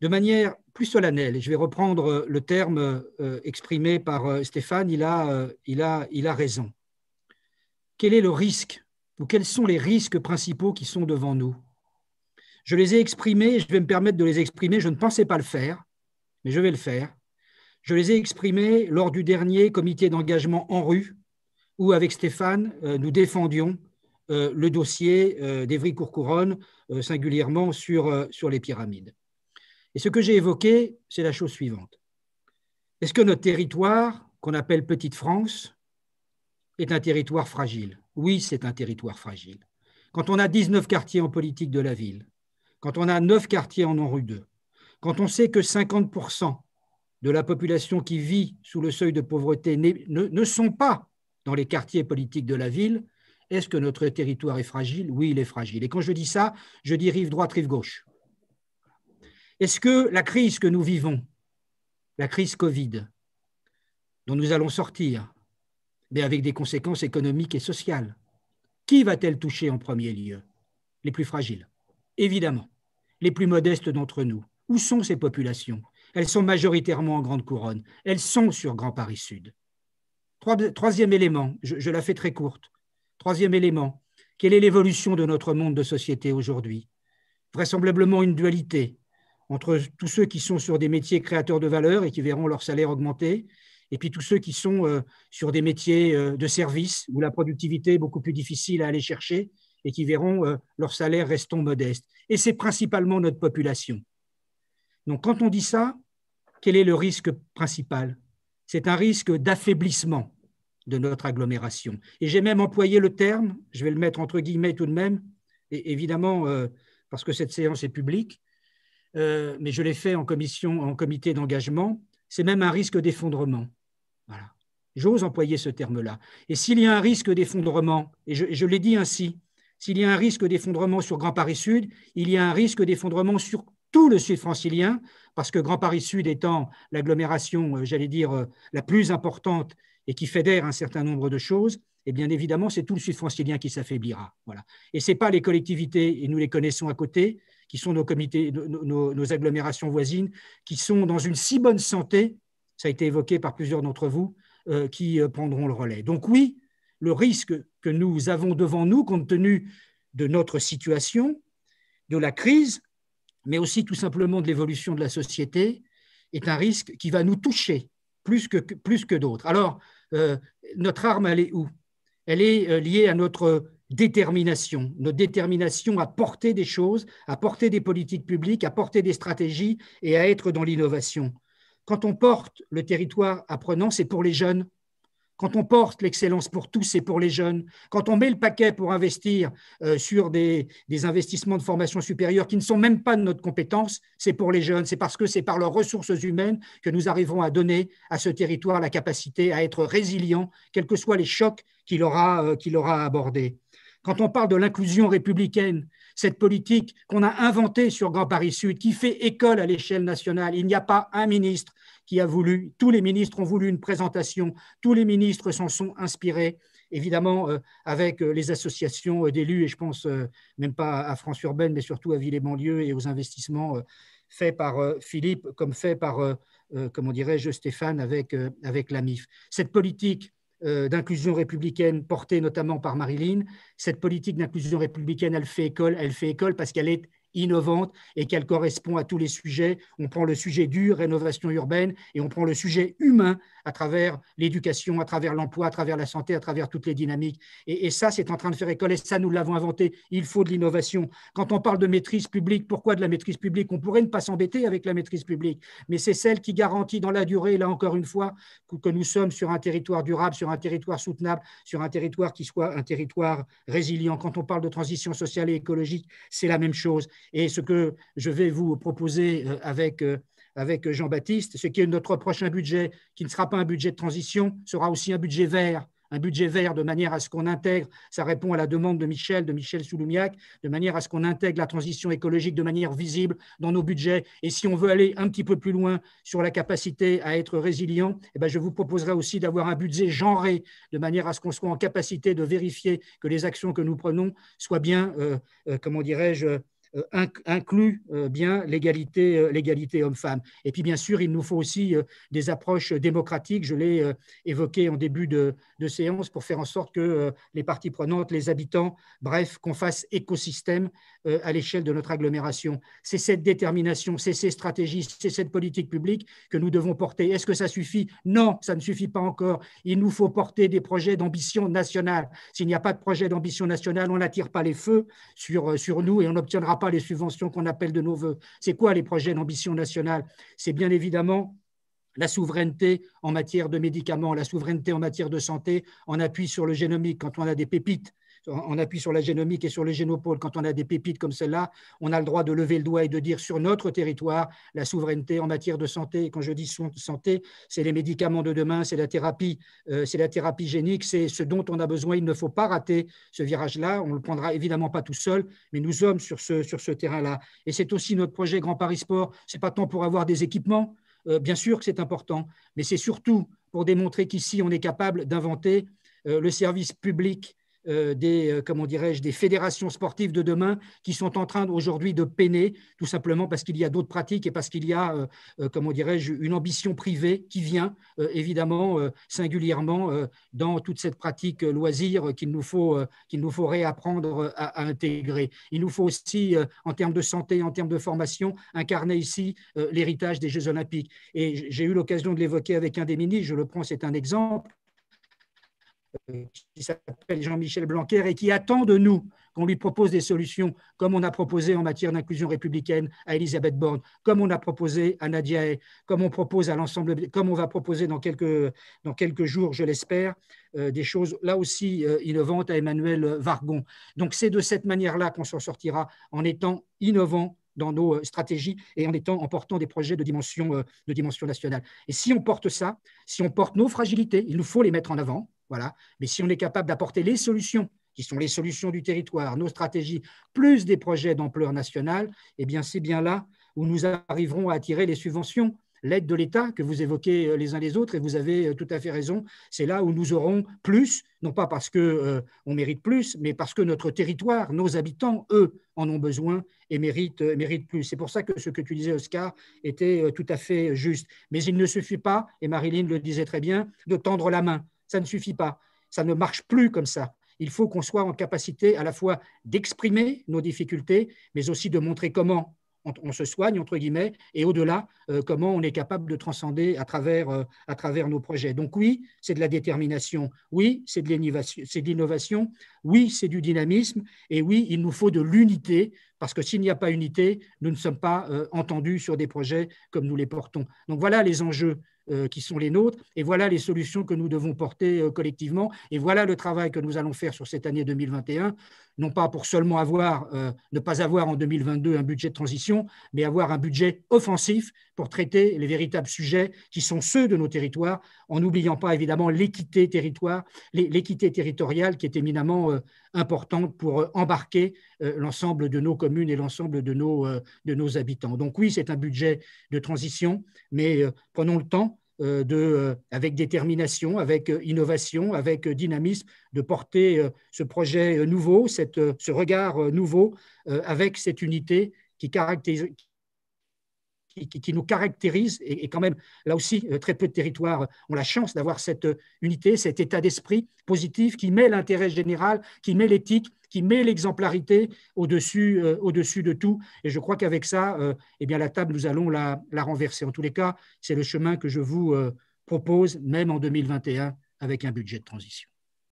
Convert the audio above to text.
de manière plus solennelle, et je vais reprendre euh, le terme euh, exprimé par euh, Stéphane, il a, il, a, il a raison. Quel est le risque ou quels sont les risques principaux qui sont devant nous Je les ai exprimés, je vais me permettre de les exprimer, je ne pensais pas le faire, mais je vais le faire. Je les ai exprimés lors du dernier comité d'engagement en rue, où avec Stéphane, nous défendions le dossier d'Evry-Courcouronne, singulièrement sur, sur les pyramides. Et ce que j'ai évoqué, c'est la chose suivante. Est-ce que notre territoire, qu'on appelle Petite France, est un territoire fragile Oui, c'est un territoire fragile. Quand on a 19 quartiers en politique de la ville, quand on a 9 quartiers en non-rue 2, quand on sait que 50% de la population qui vit sous le seuil de pauvreté ne, sont pas dans les quartiers politiques de la ville, est-ce que notre territoire est fragile Oui, il est fragile. Et quand je dis ça, je dis rive droite, rive gauche. Est-ce que la crise que nous vivons, la crise Covid, dont nous allons sortir, mais avec des conséquences économiques et sociales, qui va-t-elle toucher en premier lieu Les plus fragiles, évidemment, les plus modestes d'entre nous. Où sont ces populations Elles sont majoritairement en Grande Couronne, elles sont sur Grand Paris Sud. Troisième élément, je, la fais très courte. Troisième élément, quelle est l'évolution de notre monde de société aujourd'hui Vraisemblablement une dualité, entre tous ceux qui sont sur des métiers créateurs de valeur et qui verront leur salaire augmenter, et puis tous ceux qui sont euh, sur des métiers euh, de service où la productivité est beaucoup plus difficile à aller chercher et qui verront euh, leur salaire restant modeste. Et c'est principalement notre population. Donc quand on dit ça, quel est le risque principal C'est un risque d'affaiblissement de notre agglomération. Et j'ai même employé le terme, je vais le mettre entre guillemets tout de même, et évidemment parce que cette séance est publique, euh, mais je l'ai fait en commission, en comité d'engagement, c'est même un risque d'effondrement. J'ose employer ce terme-là. Et s'il y a un risque d'effondrement, et je, je l'ai dit ainsi, s'il y a un risque d'effondrement sur Grand Paris Sud, il y a un risque d'effondrement sur tout le sud francilien, parce que Grand Paris Sud étant l'agglomération, euh, j'allais dire, euh, la plus importante et qui fédère un certain nombre de choses, et eh bien évidemment, c'est tout le Sud francilien qui s'affaiblira. Voilà. Et ce n'est pas les collectivités, et nous les connaissons à côté, qui sont nos comités, nos, agglomérations voisines, qui sont dans une si bonne santé, ça a été évoqué par plusieurs d'entre vous, euh, qui euh, prendront le relais. Donc oui, le risque que nous avons devant nous, compte tenu de notre situation, de la crise, mais aussi tout simplement de l'évolution de la société, est un risque qui va nous toucher plus que, plus que d'autres. Alors, euh, notre arme, elle est où elle est euh, liée à notre détermination, notre détermination à porter des choses, à porter des politiques publiques, à porter des stratégies et à être dans l'innovation. Quand on porte le territoire apprenant, c'est pour les jeunes, quand on porte l'excellence pour tous et pour les jeunes, quand on met le paquet pour investir euh, sur des, investissements de formation supérieure qui ne sont même pas de notre compétence, c'est pour les jeunes, c'est parce que c'est par leurs ressources humaines que nous arriverons à donner à ce territoire la capacité à être résilient, quels que soient les chocs qu'il aura euh, abordés quand on parle de l'inclusion républicaine, cette politique qu'on a inventée sur Grand Paris Sud, qui fait école à l'échelle nationale, il n'y a pas un ministre qui a voulu, tous les ministres ont voulu une présentation, tous les ministres s'en sont inspirés, évidemment euh, avec euh, les associations euh, d'élus, et je pense même pas à France Urbaine, mais surtout à Ville et Banlieue et aux investissements faits par Philippe, comme fait par, comment dirais-je, Stéphane avec, avec la MIF. Cette politique euh, d'inclusion républicaine portée notamment par Marilyn. Cette politique d'inclusion républicaine, elle fait école, elle fait école parce qu'elle est innovante et qu'elle correspond à tous les sujets. On prend le sujet dur, rénovation urbaine, et on prend le sujet humain à travers l'éducation, à travers l'emploi, à travers la santé, à travers toutes les dynamiques. Et, ça, c'est en train de faire école, et ça, nous l'avons inventé. Il faut de l'innovation. Quand on parle de maîtrise publique, pourquoi de la maîtrise publique On pourrait ne pas s'embêter avec la maîtrise publique, mais c'est celle qui garantit dans la durée, là encore une fois, que nous sommes sur un territoire durable, sur un territoire soutenable, sur un territoire qui soit un territoire résilient. Quand on parle de transition sociale et écologique, c'est la même chose. Et ce que je vais vous proposer euh, avec, euh, avec Jean-Baptiste, ce qui est notre prochain budget, qui ne sera pas un budget de transition, sera aussi un budget vert un budget vert de manière à ce qu'on intègre, ça répond à la demande de Michel, de Michel Souloumiac, de manière à ce qu'on intègre la transition écologique de manière visible dans nos budgets. Et si on veut aller un petit peu plus loin sur la capacité à être résilient, eh ben, je vous proposerai aussi d'avoir un budget genré, de manière à ce qu'on soit en capacité de vérifier que les actions que nous prenons soient bien, euh, comment dirais-je, euh, inclut euh, bien l'égalité, euh, l'égalité homme-femme. Et puis bien sûr, il nous faut aussi des approches démocratiques, je l'ai évoqué en début de, de, séance, pour faire en sorte que les parties prenantes, les habitants, bref, qu'on fasse écosystème à l'échelle de notre agglomération. C'est cette détermination, c'est ces stratégies, c'est cette politique publique que nous devons porter. Est-ce que ça suffit Non, ça ne suffit pas encore. Il nous faut porter des projets d'ambition nationale. S'il n'y a pas de projet d'ambition nationale, on n'attire pas les feux sur, sur nous et on n'obtiendra pas les subventions qu'on appelle de nos voeux. C'est quoi les projets d'ambition nationale C'est bien évidemment la souveraineté en matière de médicaments, la souveraineté en matière de santé, en appui sur le génomique, quand on a des pépites on appuie sur la génomique et sur le génopôle, quand on a des pépites comme celle-là, on a le droit de lever le doigt et de dire sur notre territoire la souveraineté en matière de santé. Et quand je dis santé, c'est les médicaments de demain, c'est la thérapie, euh, c'est la thérapie génique, c'est ce dont on a besoin. Il ne faut pas rater ce virage-là. On ne le prendra évidemment pas tout seul, mais nous sommes sur ce, terrain-là. Et c'est aussi notre projet Grand Paris Sport. Ce n'est pas tant pour avoir des équipements, euh, bien sûr que c'est important, mais c'est surtout pour démontrer qu'ici, on est capable d'inventer euh, le service public euh, des, euh, comment dirais-je, des fédérations sportives de demain qui sont en train aujourd'hui de peiner, tout simplement parce qu'il y a d'autres pratiques et parce qu'il y a, euh, comment dirais-je, une ambition privée qui vient évidemment singulièrement dans toute cette pratique loisir qu'il nous faut, qu'il nous faut réapprendre à, intégrer. Il nous faut aussi, en termes de santé, en termes de formation, incarner ici l'héritage des Jeux Olympiques. Et j'ai eu l'occasion de l'évoquer avec un des ministres, je le prends, c'est un exemple euh, qui s'appelle Jean-Michel Blanquer et qui attend de nous qu'on lui propose des solutions, comme on a proposé en matière d'inclusion républicaine à Elisabeth Borne, comme on a proposé à Nadia comme on propose à l'ensemble, comme on va proposer dans quelques, dans quelques jours, je l'espère, euh, des choses là aussi euh, innovantes à Emmanuel Vargon. Donc c'est de cette manière-là qu'on s'en sortira en étant innovant dans nos stratégies et en étant en portant des projets de dimension, de dimension nationale. Et si on porte ça, si on porte nos fragilités, il nous faut les mettre en avant, voilà. Mais si on est capable d'apporter les solutions, qui sont les solutions du territoire, nos stratégies, plus des projets d'ampleur nationale, eh bien c'est bien là où nous arriverons à attirer les subventions, l'aide de l'État que vous évoquez euh, les uns les autres, et vous avez euh, tout à fait raison, c'est là où nous aurons plus, non pas parce qu'on euh, mérite plus, mais parce que notre territoire, nos habitants, eux, en ont besoin et méritent, plus. C'est pour ça que ce que tu disais, Oscar, était tout à fait juste. Mais il ne suffit pas, et Marilyn le disait très bien, de tendre la main ça ne suffit pas. Ça ne marche plus comme ça. Il faut qu'on soit en capacité à la fois d'exprimer nos difficultés, mais aussi de montrer comment on, se soigne, entre guillemets, et au-delà, euh, comment on est capable de transcender à travers, euh, à travers nos projets. Donc oui, c'est de la détermination, oui, c'est de l'innovation, oui, c'est du dynamisme, et oui, il nous faut de l'unité, parce que s'il n'y a pas unité, nous ne sommes pas euh, entendus sur des projets comme nous les portons. Donc voilà les enjeux euh, qui sont les nôtres, et voilà les solutions que nous devons porter euh, collectivement, et voilà le travail que nous allons faire sur cette année 2021 non pas pour seulement avoir, euh, ne pas avoir en 2022 un budget de transition, mais avoir un budget offensif pour traiter les véritables sujets qui sont ceux de nos territoires, en n'oubliant pas évidemment l'équité territoire, l'équité territoriale qui est éminemment euh, importante pour euh, embarquer l'ensemble de nos communes et l'ensemble de de nos habitants. Donc oui, c'est un budget de transition, mais prenons le temps euh, de, euh, avec détermination, avec euh, innovation, avec dynamisme, de porter ce projet nouveau, cette, ce regard nouveau, avec cette unité qui caractérise, qui, nous caractérise. Et, quand même, là aussi, euh, très peu de territoires ont la chance d'avoir cette euh, unité, cet état d'esprit positif qui met l'intérêt général, qui met l'éthique, qui met l'exemplarité au-dessus euh, de tout. Et je crois qu'avec ça, eh bien, la table, nous allons la, renverser. En tous les cas, c'est le chemin que je vous propose, même en 2021, avec un budget de transition.